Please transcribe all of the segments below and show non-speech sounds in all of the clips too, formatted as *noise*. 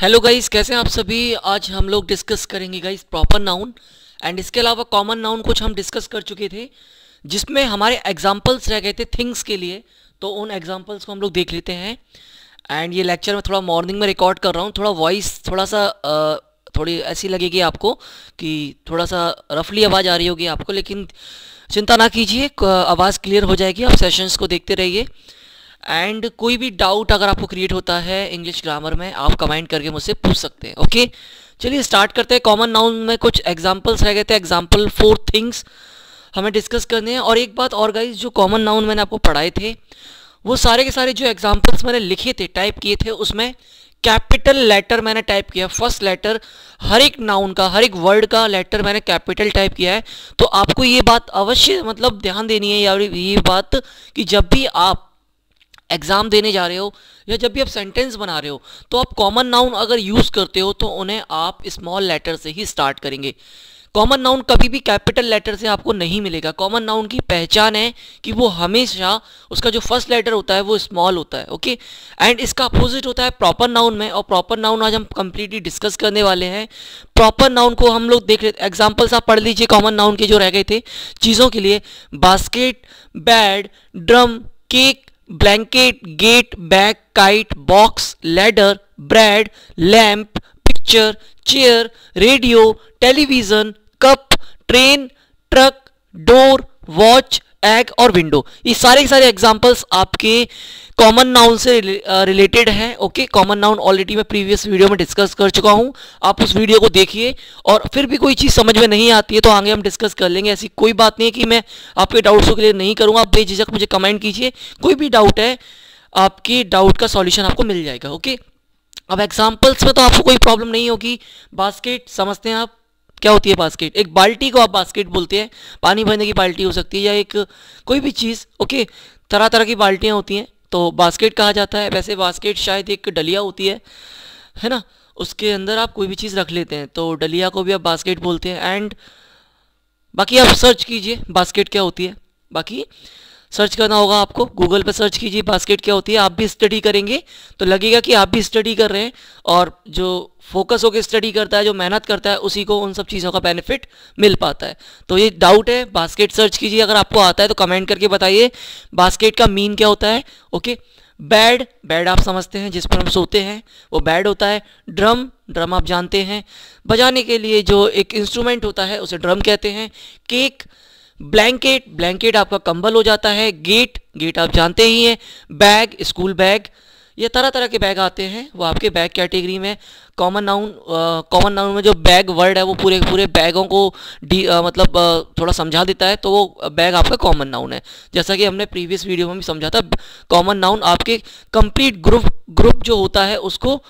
Hello guys कैसे हैं आप सभी आज हम लोग डिस्कस करेंगे गाइस प्रॉपर नाउन एंड इसके अलावा कॉमन नाउन कुछ हम डिस्कस कर चुके थे जिसमें हमारे एग्जांपल्स रह गए थे थिंग्स के लिए तो उन एग्जांपल्स को हम लोग देख लेते हैं एंड ये लेक्चर मैं थोड़ा मॉर्निंग में रिकॉर्ड कर रहा हूँ थोड़ा वॉइस थोड़ा सा थोड़ी ऐसी लगेगी आपको कि थोड़ा सा रफली आवाज़ आ रही होगी आपको लेकिन चिंता ना कीजिए आवाज़ क्लियर हो जाएगी आप सेशंस को देखते रहिए एंड कोई भी डाउट अगर आपको क्रिएट होता है इंग्लिश ग्रामर में आप कमेंट करके मुझसे पूछ सकते हैं ओके चलिए स्टार्ट करते हैं कॉमन नाउन में कुछ एग्जाम्पल्स रह गए थे एग्जाम्पल फोर थिंग्स हमें डिस्कस करने हैं और एक बात और गाइज जो कॉमन नाउन मैंने आपको पढ़ाए थे वो सारे के सारे जो एग्जाम्पल्स मैंने लिखे थे टाइप किए थे उसमें कैपिटल लेटर मैंने टाइप किया फर्स्ट लेटर हर एक नाउन का हर एक वर्ड का लेटर मैंने कैपिटल टाइप किया है तो आपको ये बात अवश्य मतलब ध्यान देनी है या ये बात कि जब भी आप एग्ज़ाम देने जा रहे हो या जब भी आप सेंटेंस बना रहे हो तो आप कॉमन नाउन अगर यूज़ करते हो तो उन्हें आप स्मॉल लेटर से ही स्टार्ट करेंगे कॉमन नाउन कभी भी कैपिटल लेटर से आपको नहीं मिलेगा कॉमन नाउन की पहचान है कि वो हमेशा उसका जो फर्स्ट लेटर होता है वो स्मॉल होता है ओके एंड इसका अपोजिट होता है प्रॉपर नाउन में और प्रॉपर नाउन आज हम कंप्लीटली डिस्कस करने वाले हैं प्रॉपर नाउन को हम लोग देख रहे एग्जाम्पल्स आप पढ़ लीजिए कॉमन नाउन के जो रह गए थे चीज़ों के लिए basket bed drum cake blanket, gate, bag, kite, box, ladder, bread, lamp, picture, chair, radio, television, cup, train, truck, door, watch, egg और विंडो ये सारे के सारे एग्जाम्पल्स आपके कॉमन नाउन से रिलेटेड हैं ओके कॉमन नाउन ऑलरेडी मैं previous video में डिस्कस कर चुका हूँ आप उस वीडियो को देखिए और फिर भी कोई चीज़ समझ में नहीं आती है तो आगे हम डिस्कस कर लेंगे ऐसी कोई बात नहीं है कि मैं आपके डाउट्स के लिए नहीं करूँगा आप बेझिझक मुझे कमेंट कीजिए कोई भी डाउट है आपके डाउट का सॉल्यूशन आपको मिल जाएगा ओके अब एग्जाम्पल्स में तो आपको कोई प्रॉब्लम नहीं होगी बास्केट समझते हैं आप क्या होती है बास्केट एक बाल्टी को आप बास्केट बोलते हैं पानी भरने की बाल्टी हो सकती है या एक कोई भी चीज़ ओके तरह तरह की बाल्टियाँ होती हैं तो बास्केट कहा जाता है वैसे बास्केट शायद एक डलिया होती है है ना उसके अंदर आप कोई भी चीज़ रख लेते हैं तो डलिया को भी आप बास्केट बोलते हैं एंड बाकी आप सर्च कीजिए बास्केट क्या होती है बाकी सर्च करना होगा आपको गूगल पर सर्च कीजिए बास्केट क्या होती है आप भी स्टडी करेंगे तो लगेगा कि आप भी स्टडी कर रहे हैं और जो फोकस होकर स्टडी करता है जो मेहनत करता है उसी को उन सब चीज़ों का बेनिफिट मिल पाता है तो ये डाउट है बास्केट सर्च कीजिए अगर आपको आता है तो कमेंट करके बताइए बास्केट का मीन क्या होता है ओके बेड बेड आप समझते हैं जिस पर हम सोते हैं वो बेड होता है ड्रम ड्रम आप जानते हैं बजाने के लिए जो एक इंस्ट्रूमेंट होता है उसे ड्रम कहते हैं केक ब्लैंकेट ब्लैंकेट आपका कंबल हो जाता है गेट गेट आप जानते ही हैं बैग स्कूल बैग ये तरह तरह के बैग आते हैं वो आपके बैग कैटेगरी में कॉमन नाउन कॉमन नाउन में जो बैग वर्ड है वो पूरे पूरे बैगों को डी uh, मतलब uh, थोड़ा समझा देता है तो वो बैग आपका कॉमन नाउन है जैसा कि हमने प्रीवियस वीडियो में भी समझा था कॉमन नाउन आपके कंप्लीट ग्रुप ग्रुप जो होता है उसको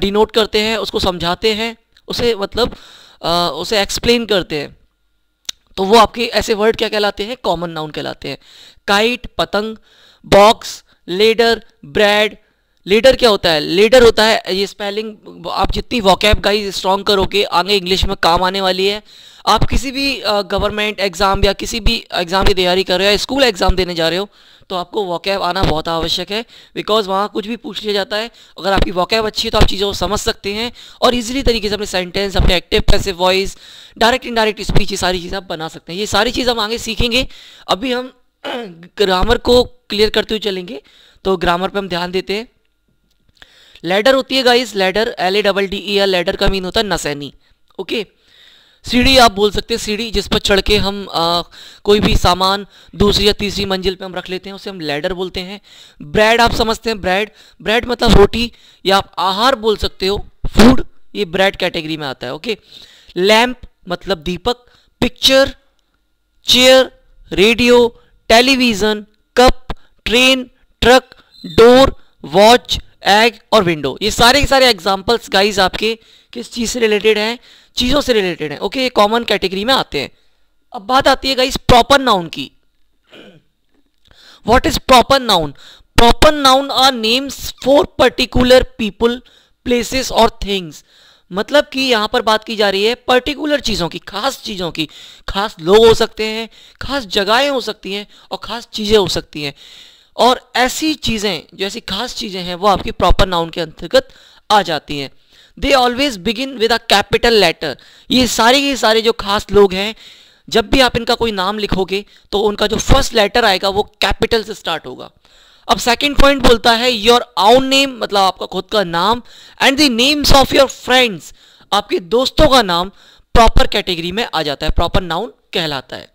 डिनोट करते हैं उसको समझाते हैं उसे मतलब uh, उसे एक्सप्लेन करते हैं तो वो आपके ऐसे वर्ड क्या कहलाते हैं कॉमन नाउन कहलाते हैं काइट पतंग बॉक्स लेडर ब्रेड लीडर क्या होता है लीडर होता है ये स्पेलिंग आप जितनी वॉकैप गाइज स्ट्रॉन्ग करोगे आगे इंग्लिश में काम आने वाली है आप किसी भी गवर्नमेंट एग्ज़ाम या किसी भी एग्ज़ाम की तैयारी कर रहे हो या स्कूल एग्ज़ाम देने जा रहे हो तो आपको वॉकैब आना बहुत आवश्यक है बिकॉज वहाँ कुछ भी पूछ लिया जाता है अगर आपकी वॉकैब अच्छी है तो आप चीज़ों को समझ सकते हैं और इजीली तरीके से अपने सेंटेंस अपने active passive voice direct indirect speech ये सारी चीज़ आप बना सकते हैं ये सारी चीज़ हम आगे सीखेंगे अभी हम ग्रामर *clears throat* को क्लियर करते हुए चलेंगे तो ग्रामर पर हम ध्यान देते हैं लैडर होती है guys ladder L A double D E या लैडर का मीन होता है नसैनी ओके सीढ़ी आप बोल सकते हैं सीढ़ी जिस पर चढ़ के हम आ, कोई भी सामान दूसरी या तीसरी मंजिल पे हम रख लेते हैं उसे हम लैडर बोलते हैं ब्रेड आप समझते हैं ब्रेड ब्रेड मतलब रोटी या आप आहार बोल सकते हो फूड ये ब्रेड कैटेगरी में आता है ओके लैम्प मतलब दीपक picture chair radio television cup train truck door watch egg और विंडो ये सारे के सारे एग्जाम्पल्स गाइज आपके किस चीज़ से रिलेटेड हैं चीज़ों से रिलेटेड हैं ओके ये कॉमन कैटेगरी में आते हैं अब बात आती है गाइज प्रॉपर नाउन की what is proper noun proper noun are names for particular people places और थिंग्स मतलब कि यहां पर बात की जा रही है पर्टिकुलर चीज़ों की खास चीज़ों की खास लोग हो सकते हैं खास जगहें हो सकती हैं और खास चीज़ें हो सकती हैं और ऐसी चीज़ें जो ऐसी खास चीज़ें हैं वो आपकी प्रॉपर नाउन के अंतर्गत आ जाती हैं they always begin with a capital letter ये सारे के सारे जो खास लोग हैं जब भी आप इनका कोई नाम लिखोगे तो उनका जो फर्स्ट लेटर आएगा वो कैपिटल से स्टार्ट होगा अब सेकंड पॉइंट बोलता है योर आउन नेम मतलब आपका खुद का नाम and the names of your friends आपके दोस्तों का नाम प्रॉपर कैटेगरी में आ जाता है प्रॉपर नाउन कहलाता है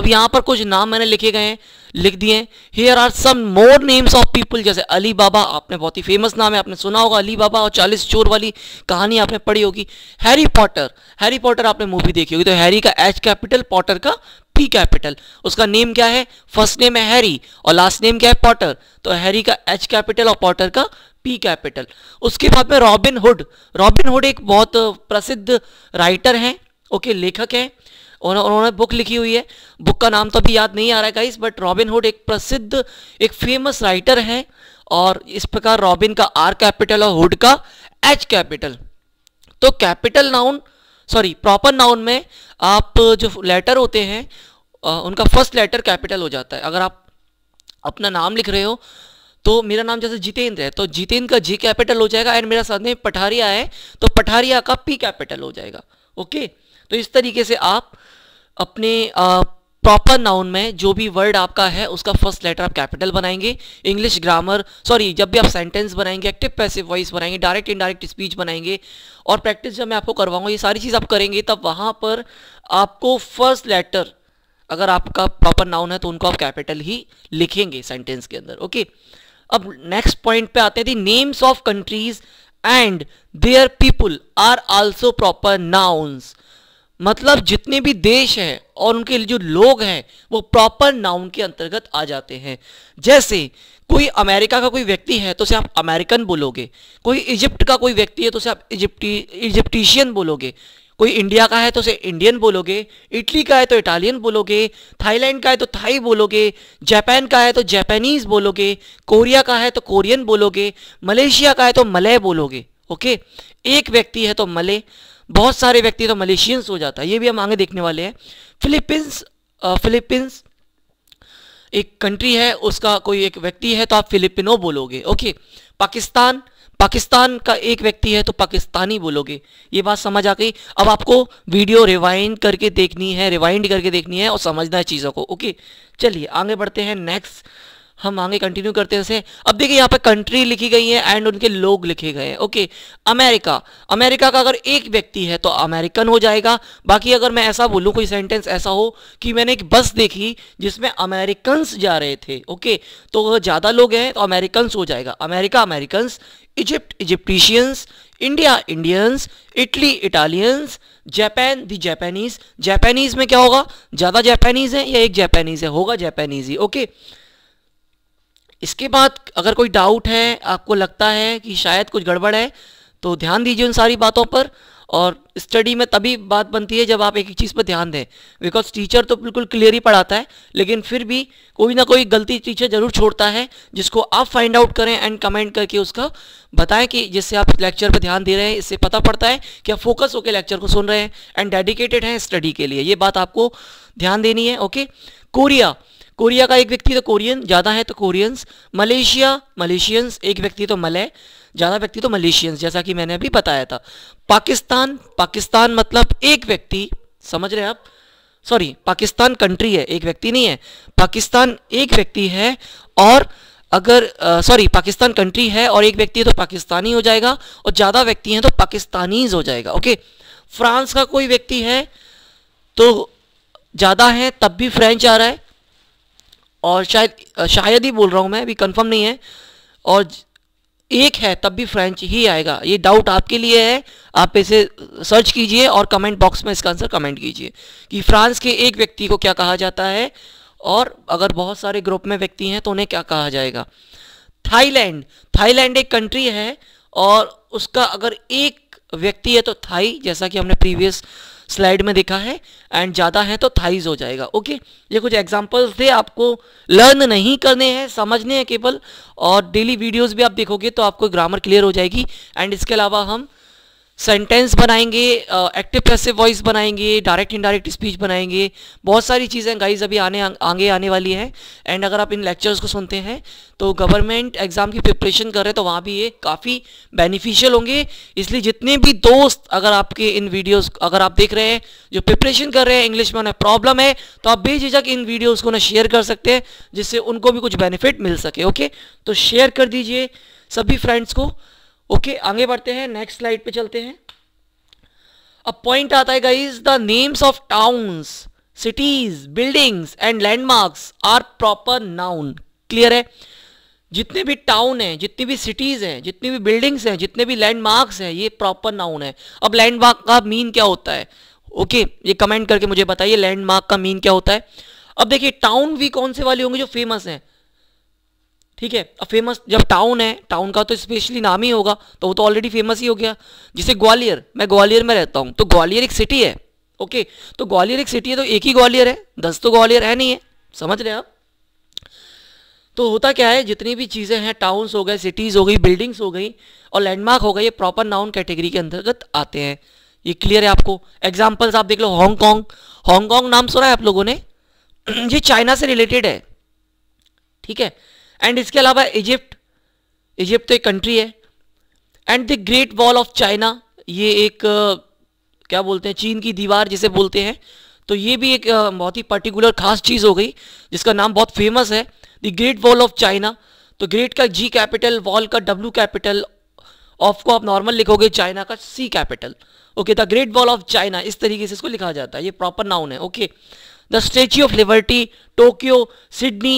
अब यहां पर कुछ नाम मैंने लिखे गए हैं लिख दिए here are some more names of people जैसे अली बाबा आपने बहुत ही फेमस नाम है आपने सुना होगा अली बाबा और चालीस चोर वाली कहानी आपने पढ़ी होगी हैरी पॉटर हैरी पॉटर आपने मूवी देखी होगी तो हैरी का एच कैपिटल पॉटर का पी कैपिटल उसका नेम क्या है फर्स्ट नेम है हैरी और लास्ट नेम क्या है पॉटर तो हैरी का एच कैपिटल और पॉटर का पी कैपिटल उसके बाद में रॉबिन हुड रॉबिन हुड एक बहुत प्रसिद्ध राइटर हैं ओके लेखक हैं उन्होंने बुक लिखी हुई है बुक का नाम तो अभी याद नहीं आ रहा है गाइस बट रॉबिन हुड एक प्रसिद्ध एक फेमस राइटर हैं और इस प्रकार रॉबिन का आर कैपिटल और हुड का एच कैपिटल तो capital noun sorry proper noun में आप जो लेटर होते हैं उनका फर्स्ट लेटर कैपिटल हो जाता है अगर आप अपना नाम लिख रहे हो तो मेरा नाम जैसे जितेंद्र है तो जितेंद्र का जी कैपिटल हो जाएगा एंड मेरा साथ में पठारिया है तो पठारिया का पी कैपिटल हो जाएगा ओके okay? तो इस तरीके से आप अपने प्रॉपर नाउन में जो भी वर्ड आपका है उसका फर्स्ट लेटर आप कैपिटल बनाएंगे इंग्लिश ग्रामर सॉरी जब भी आप सेंटेंस बनाएंगे एक्टिव पैसिव वॉइस बनाएंगे डायरेक्ट इनडायरेक्ट स्पीच बनाएंगे और प्रैक्टिस जब मैं आपको करवाऊंगा ये सारी चीज़ आप करेंगे तब वहाँ पर आपको फर्स्ट लेटर अगर आपका प्रॉपर नाउन है तो उनको आप कैपिटल ही लिखेंगे सेंटेंस के अंदर ओके अब नेक्स्ट पॉइंट पे आते हैं the names of countries and their people are also proper nouns मतलब जितने भी देश हैं और उनके जो लोग हैं वो प्रॉपर नाउन के अंतर्गत आ जाते हैं जैसे कोई अमेरिका का कोई व्यक्ति है तो उसे आप अमेरिकन बोलोगे कोई इजिप्ट का कोई व्यक्ति है तो उसे आप इजिप्टी इजिप्टिशियन बोलोगे कोई इंडिया का है तो उसे इंडियन बोलोगे इटली का है तो इटालियन बोलोगे थाईलैंड का है तो थाई बोलोगे जापान का है तो जापानीज बोलोगे कोरिया का है तो कोरियन बोलोगे मलेशिया का है तो मलय बोलोगे ओके एक व्यक्ति है तो मलय बहुत सारे व्यक्ति तो मलेशियंस हो जाता है ये भी हम आगे देखने वाले हैं फिलीपींस फिलीपींस एक कंट्री है उसका कोई एक व्यक्ति है तो आप फिलिपिनो बोलोगे ओके पाकिस्तान पाकिस्तान का एक व्यक्ति है तो पाकिस्तानी बोलोगे ये बात समझ आ गई अब आपको वीडियो रिवाइंड करके देखनी है रिवाइंड करके देखनी है और समझना है चीज़ों को ओके चलिए आगे बढ़ते हैं नेक्स्ट हम आगे कंटिन्यू करते हैं अब देखिए यहाँ पे कंट्री लिखी गई है एंड उनके लोग लिखे गए हैं ओके अमेरिका अमेरिका का अगर एक व्यक्ति है तो अमेरिकन हो जाएगा बाकी अगर मैं ऐसा बोलूँ कोई सेंटेंस ऐसा हो कि मैंने एक बस देखी जिसमें अमेरिकन जा रहे थे ओके तो ज़्यादा लोग हैं तो अमेरिकन हो जाएगा America American Egypt Egyptians India Indians Italy Italians Japan the Japanese Japanese में क्या होगा ज़्यादा जापानीज है या एक जापानीज है होगा जापानीज ही ओके okay? इसके बाद अगर कोई डाउट है आपको लगता है कि शायद कुछ गड़बड़ है तो ध्यान दीजिए उन सारी बातों पर और स्टडी में तभी बात बनती है जब आप एक ही चीज़ पर ध्यान दें बिकॉज टीचर तो बिल्कुल क्लियर ही पढ़ाता है लेकिन फिर भी कोई ना कोई गलती टीचर ज़रूर छोड़ता है जिसको आप फाइंड आउट करें एंड कमेंट करके उसका बताएं कि जिससे आप लेक्चर पर ध्यान दे रहे हैं इससे पता पड़ता है कि आप फोकस होकर लेक्चर को सुन रहे हैं एंड डेडिकेटेड हैं स्टडी के लिए ये बात आपको ध्यान देनी है ओके कोरिया कोरिया का एक व्यक्ति तो कोरियन ज़्यादा है तो कोरियंस मलेशिया मलेशियंस एक व्यक्ति तो मलय ज़्यादा व्यक्ति तो मलेशियंस जैसा कि मैंने अभी बताया था पाकिस्तान पाकिस्तान मतलब एक व्यक्ति समझ रहे हैं आप सॉरी पाकिस्तान कंट्री है एक व्यक्ति नहीं है पाकिस्तान एक व्यक्ति है और अगर सॉरी पाकिस्तान कंट्री है और एक व्यक्ति है तो पाकिस्तानी हो जाएगा और ज़्यादा व्यक्ति हैं तो पाकिस्तानीज हो जाएगा ओके फ्रांस का कोई व्यक्ति है तो ज़्यादा है तब भी फ्रेंच आ रहा है और शायद शायद ही बोल रहा हूँ मैं अभी कंफर्म नहीं है और एक है तब भी फ्रेंच ही आएगा ये डाउट आपके लिए है आप इसे सर्च कीजिए और कमेंट बॉक्स में इसका आंसर कमेंट कीजिए कि फ्रांस के एक व्यक्ति को क्या कहा जाता है और अगर बहुत सारे ग्रुप में व्यक्ति हैं तो उन्हें क्या कहा जाएगा थाईलैंड थाईलैंड एक कंट्री है और उसका अगर एक व्यक्ति है तो थाई जैसा कि हमने प्रीवियस स्लाइड में देखा है एंड ज़्यादा है तो थाइज हो जाएगा ओके ये कुछ एग्जाम्पल्स थे आपको लर्न नहीं करने हैं समझने हैं केवल और डेली वीडियोस भी आप देखोगे तो आपको ग्रामर क्लियर हो जाएगी एंड इसके अलावा हम सेंटेंस बनाएंगे एक्टिव पैसिव वॉइस बनाएंगे डायरेक्ट इनडायरेक्ट स्पीच बनाएंगे बहुत सारी चीज़ें गाइज अभी आने आगे आने वाली है एंड अगर आप इन लेक्चर्स को सुनते हैं तो गवर्नमेंट एग्ज़ाम की प्रिपरेशन कर रहे तो वहाँ भी ये काफ़ी बेनिफिशियल होंगे इसलिए जितने भी दोस्त अगर आपके इन वीडियोस अगर आप देख रहे हैं जो प्रिपरेशन कर रहे हैं इंग्लिश में उन्हें प्रॉब्लम है तो आप बेझिझक इन वीडियोज़ को ना शेयर कर सकते हैं जिससे उनको भी कुछ बेनिफिट मिल सके ओके तो शेयर कर दीजिए सभी फ्रेंड्स को ओके okay, आगे बढ़ते हैं नेक्स्ट स्लाइड पे चलते हैं अब पॉइंट आता है guys the names of towns cities buildings and landmarks are proper noun clear है जितने भी टाउन है जितनी भी सिटीज़ हैं जितनी भी बिल्डिंग्स हैं जितने भी लैंडमार्क्स हैं ये प्रॉपर नाउन है अब लैंडमार्क का मीन क्या होता है ओके okay, ये कमेंट करके मुझे बताइए लैंडमार्क का मीन क्या होता है अब देखिए टाउन भी कौन से वाले होंगे जो फेमस हैं ठीक है अब फेमस जब टाउन है टाउन का तो स्पेशली नाम ही होगा तो वो तो ऑलरेडी फेमस ही हो गया जैसे ग्वालियर मैं ग्वालियर में रहता हूँ तो ग्वालियर एक सिटी है ओके तो ग्वालियर एक सिटी है तो एक ही ग्वालियर है दस तो ग्वालियर है नहीं है समझ रहे हैं आप तो होता क्या है जितनी भी चीज़ें हैं टाउन्स हो गए सिटीज़ हो गई बिल्डिंग्स हो गई और लैंडमार्क हो गए ये प्रॉपर नाउन कैटेगरी के अंतर्गत आते हैं ये क्लियर है आपको एग्जाम्पल्स आप देख लो हांगकॉन्ग हांगकॉन्ग नाम सुना है आप लोगों ने *clears throat* ये चाइना से रिलेटेड है ठीक है एंड इसके अलावा इजिप्ट इजिप्ट तो एक कंट्री है and the great wall of China ये एक क्या बोलते हैं चीन की दीवार जिसे बोलते हैं तो ये भी एक बहुत ही पर्टिकुलर खास चीज़ हो गई जिसका नाम बहुत फेमस है the great wall of China तो ग्रेट का जी कैपिटल वॉल का डब्ल्यू कैपिटल ऑफ को आप नॉर्मल लिखोगे चाइना का C capital okay the great wall of China इस तरीके से इसको लिखा जाता है ये प्रॉपर नाउन है okay the statue of liberty Tokyo Sydney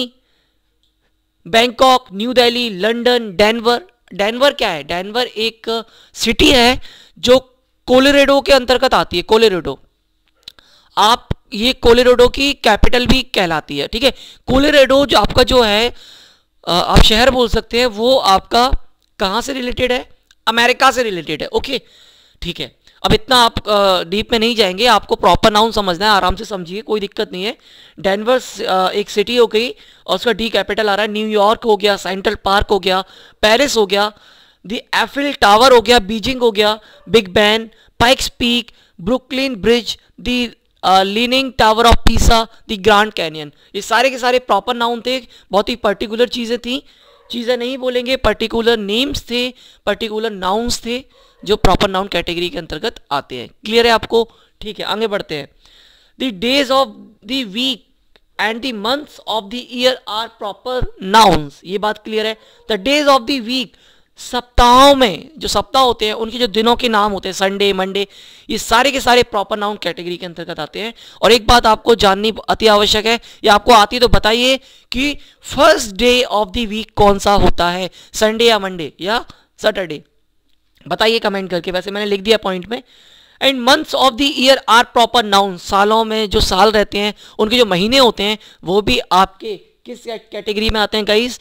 Bangkok new Delhi London Denver Denver क्या है डेनवर एक सिटी है जो कोलोरेडो के अंतर्गत आती है कोलोरेडो आप ये कोलोरेडो की कैपिटल भी कहलाती है ठीक है कोलोरेडो जो आपका जो है आप शहर बोल सकते हैं वो आपका कहाँ से रिलेटेड है अमेरिका से रिलेटेड है ओके ठीक है अब इतना आप डीप में नहीं जाएंगे आपको प्रॉपर नाउन समझना है आराम से समझिए कोई दिक्कत नहीं है डेनवर्स एक सिटी हो गई और उसका डी कैपिटल आ रहा है न्यूयॉर्क हो गया सेंट्रल पार्क हो गया पेरिस हो गया दी एफिल टावर हो गया बीजिंग हो गया big Ben Pikes Peak Brooklyn bridge the leaning tower of Pisa the grand canyon ये सारे के सारे प्रॉपर नाउन थे बहुत ही पर्टिकुलर चीज़ें थी चीज़ें नहीं बोलेंगे पर्टिकुलर नेम्स थे पर्टिकुलर नाउन्स थे जो प्रॉपर नाउन कैटेगरी के अंतर्गत आते हैं क्लियर है आपको ठीक है आगे बढ़ते हैं the days of the week and the months of the year are proper nouns ये बात क्लियर है the days of the week सप्ताहों में जो सप्ताह होते हैं उनके जो दिनों के नाम होते हैं संडे मंडे ये सारे के सारे प्रॉपर नाउन कैटेगरी के अंतर्गत आते हैं और एक बात आपको जाननी अति आवश्यक है या आपको आती है तो बताइए कि first day of the week कौन सा होता है संडे या मंडे या सैटरडे बताइए कमेंट करके वैसे मैंने लिख दिया पॉइंट में and months of the year are proper noun सालों में जो साल रहते हैं उनके जो महीने होते हैं वो भी आपके किस कैटेगरी में आते हैं गाइज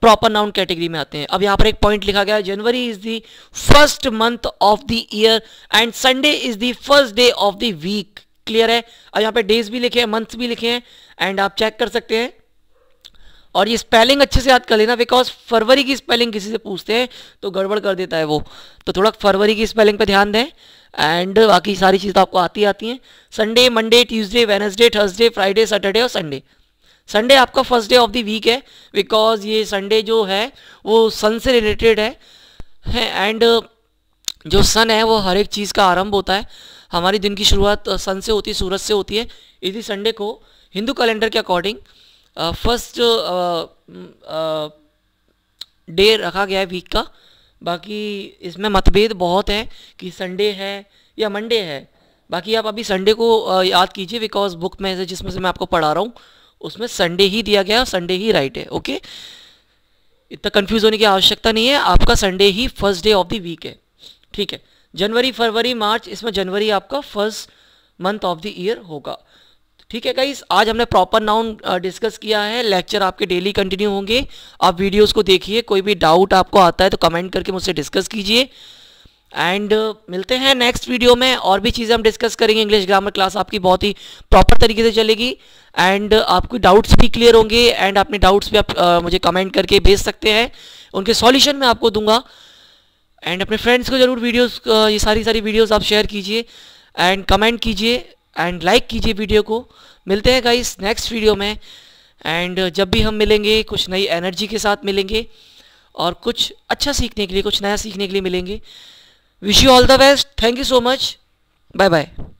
प्रॉपर नाउन कैटेगरी में आते हैं अब यहाँ पर एक पॉइंट लिखा गया January is the first month of the year and Sunday is the first day of the week clear है अब यहाँ पे डेज भी लिखे हैं मंथ्स भी लिखे हैं एंड आप चेक कर सकते हैं और ये स्पेलिंग अच्छे से याद कर लेना बिकॉज फरवरी की स्पेलिंग किसी से पूछते हैं तो गड़बड़ कर देता है वो तो थोड़ा फरवरी की स्पेलिंग पर ध्यान दें एंड बाकी सारी चीज़ तो आपको आती आती हैं Sunday Monday Tuesday Wednesday Thursday Friday Saturday और संडे संडे आपका first day of the week है बिकॉज ये संडे जो है वो सन से रिलेटेड है एंड जो सन है वो हर एक चीज़ का आरंभ होता है हमारी दिन की शुरुआत सन से होती है सूरज से होती है इसी संडे को हिंदू कैलेंडर के अकॉर्डिंग फर्स्ट जो डे रखा गया है वीक का बाकी इसमें मतभेद बहुत है कि संडे है या मंडे है बाकी आप अभी संडे को याद कीजिए बिकॉज बुक में से जिसमें से मैं आपको पढ़ा रहा हूँ उसमें संडे ही दिया गया है संडे ही राइट है ओके इतना कंफ्यूज होने की आवश्यकता नहीं है आपका संडे ही first day of the week है ठीक है जनवरी फरवरी मार्च इसमें जनवरी आपका first month of the year होगा ठीक है गाइस आज हमने प्रॉपर नाउन डिस्कस किया है लेक्चर आपके डेली कंटिन्यू होंगे आप वीडियोस को देखिए कोई भी डाउट आपको आता है तो कमेंट करके मुझसे डिस्कस कीजिए एंड uh, मिलते हैं नेक्स्ट वीडियो में और भी चीज़ें हम डिस्कस करेंगे इंग्लिश ग्रामर क्लास आपकी बहुत ही प्रॉपर तरीके से चलेगी एंड आपके डाउट्स भी क्लियर होंगे एंड अपने डाउट्स भी आप आ, uh, मुझे कमेंट करके भेज सकते हैं उनके सॉल्यूशन मैं आपको दूंगा एंड अपने फ्रेंड्स को ज़रूर वीडियोस uh, ये सारी सारी वीडियोस आप शेयर कीजिए एंड कमेंट कीजिए एंड लाइक कीजिए वीडियो को मिलते हैं गाइस नेक्स्ट वीडियो में एंड जब भी हम मिलेंगे कुछ नई एनर्जी के साथ मिलेंगे और कुछ अच्छा सीखने के लिए कुछ नया सीखने के लिए मिलेंगे wish you all the best thank you so much bye bye